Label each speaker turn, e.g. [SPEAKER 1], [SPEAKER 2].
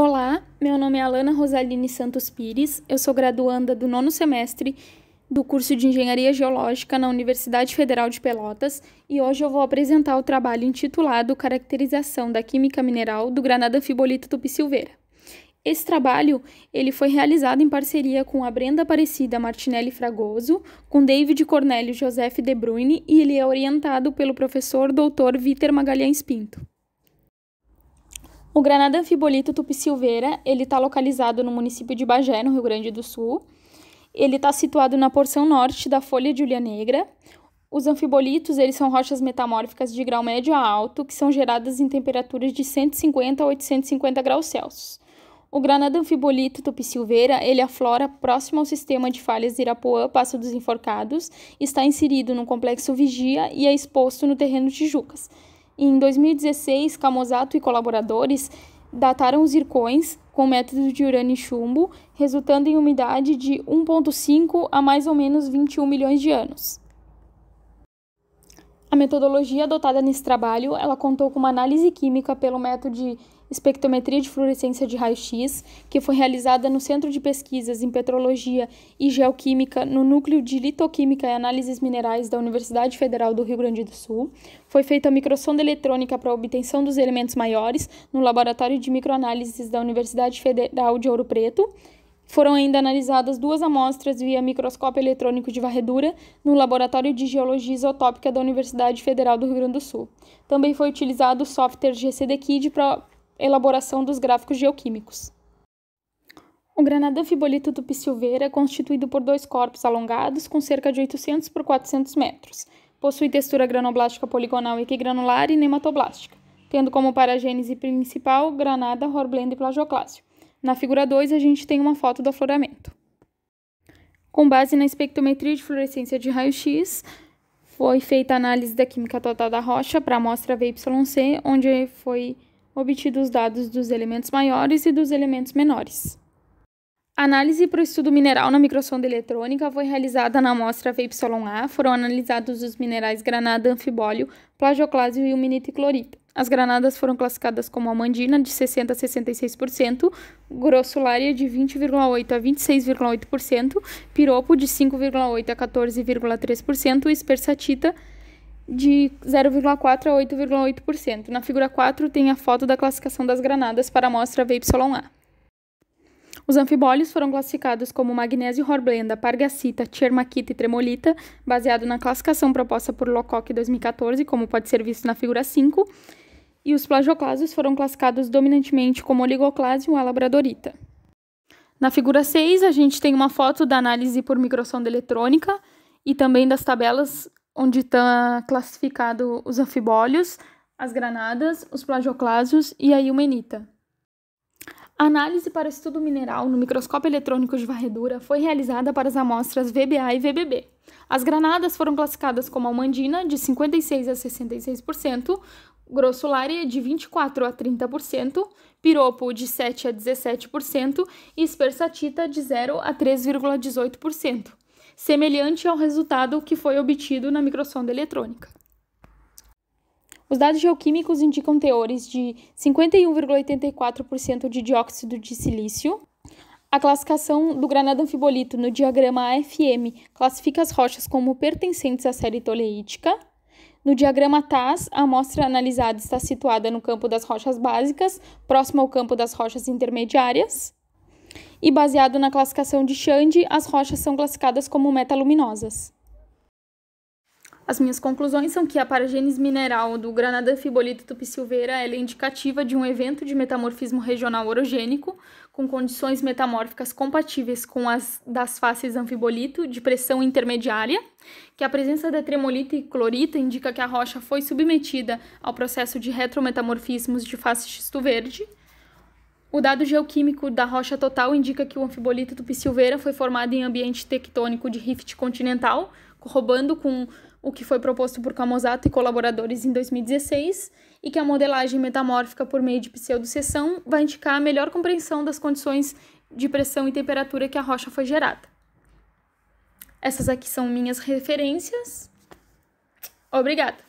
[SPEAKER 1] Olá, meu nome é Alana Rosaline Santos Pires, eu sou graduanda do nono semestre do curso de Engenharia Geológica na Universidade Federal de Pelotas e hoje eu vou apresentar o trabalho intitulado Caracterização da Química Mineral do Granada Fibolito Tupi Silveira. Esse trabalho ele foi realizado em parceria com a Brenda Aparecida Martinelli Fragoso, com David Cornélio Joseph De Bruyne e ele é orientado pelo professor Dr. Vitor Magalhães Pinto. O Granada Anfibolito Tupi Silveira, ele está localizado no município de Bagé, no Rio Grande do Sul. Ele está situado na porção norte da Folha de Ulha Negra. Os anfibolitos, eles são rochas metamórficas de grau médio a alto, que são geradas em temperaturas de 150 a 850 graus Celsius. O granada anfibolito Tupi Silveira, ele aflora próximo ao sistema de falhas de Irapuã, Passo dos Enforcados, está inserido no complexo Vigia e é exposto no terreno de Tijucas, em 2016, Camozato e colaboradores dataram os zircões com método de urânio e chumbo, resultando em umidade de 1,5 a mais ou menos 21 milhões de anos. A metodologia adotada nesse trabalho, ela contou com uma análise química pelo método de espectrometria de fluorescência de raio-x, que foi realizada no Centro de Pesquisas em Petrologia e Geoquímica, no Núcleo de Litoquímica e Análises Minerais da Universidade Federal do Rio Grande do Sul. Foi feita a microsonda eletrônica para a obtenção dos elementos maiores no Laboratório de Microanálises da Universidade Federal de Ouro Preto. Foram ainda analisadas duas amostras via microscópio eletrônico de varredura no Laboratório de Geologia Isotópica da Universidade Federal do Rio Grande do Sul. Também foi utilizado o software GCDKid para elaboração dos gráficos geoquímicos. O granadão fibolito do Silveira é constituído por dois corpos alongados com cerca de 800 por 400 metros. Possui textura granoblástica poligonal equigranular e nematoblástica, tendo como paragênese principal granada, horblenda e plagioclásio. Na figura 2, a gente tem uma foto do afloramento. Com base na espectrometria de fluorescência de raio-x, foi feita a análise da química total da rocha para a amostra VYC, onde foi obtidos os dados dos elementos maiores e dos elementos menores. A análise para o estudo mineral na microsonda eletrônica foi realizada na amostra VYA. Foram analisados os minerais granada, anfibólio, plagioclásio e o minito e as granadas foram classificadas como amandina de 60 a 66%, grossularia de 20,8 a 26,8%, piropo de 5,8 a 14,3% e espersatita de 0,4 a 8,8%. Na figura 4 tem a foto da classificação das granadas para a amostra VYA. Os anfibólios foram classificados como magnésio horblenda, pargacita, tchermaquita e tremolita, baseado na classificação proposta por Locock 2014, como pode ser visto na figura 5, e os plagioclasos foram classificados dominantemente como oligoclase ou labradorita. Na figura 6, a gente tem uma foto da análise por microsonda eletrônica e também das tabelas onde está classificado os anfibólios, as granadas, os plagioclásios e a ilmenita. A análise para estudo mineral no microscópio eletrônico de varredura foi realizada para as amostras VBA e VBB. As granadas foram classificadas como almandina, de 56% a 66%, grossularia é de 24 a 30%, piropo de 7 a 17% e espersatita de 0 a 3,18%, semelhante ao resultado que foi obtido na microsonda eletrônica. Os dados geoquímicos indicam teores de 51,84% de dióxido de silício. A classificação do anfibolito no diagrama AFM classifica as rochas como pertencentes à série toleítica. No diagrama TAS, a amostra analisada está situada no campo das rochas básicas, próximo ao campo das rochas intermediárias. E baseado na classificação de Shand, as rochas são classificadas como metaluminosas. As minhas conclusões são que a paragênese mineral do Granada Fibolito Tupi-Silveira é indicativa de um evento de metamorfismo regional orogênico, com condições metamórficas compatíveis com as das faces anfibolito de pressão intermediária, que a presença da tremolita e clorita indica que a rocha foi submetida ao processo de retrometamorfismos de face xisto verde. O dado geoquímico da rocha total indica que o anfibolito do silveira foi formado em ambiente tectônico de rift continental, corrobando com o que foi proposto por Camozato e colaboradores em 2016, e que a modelagem metamórfica por meio de pseudoseção vai indicar a melhor compreensão das condições de pressão e temperatura que a rocha foi gerada. Essas aqui são minhas referências. Obrigada!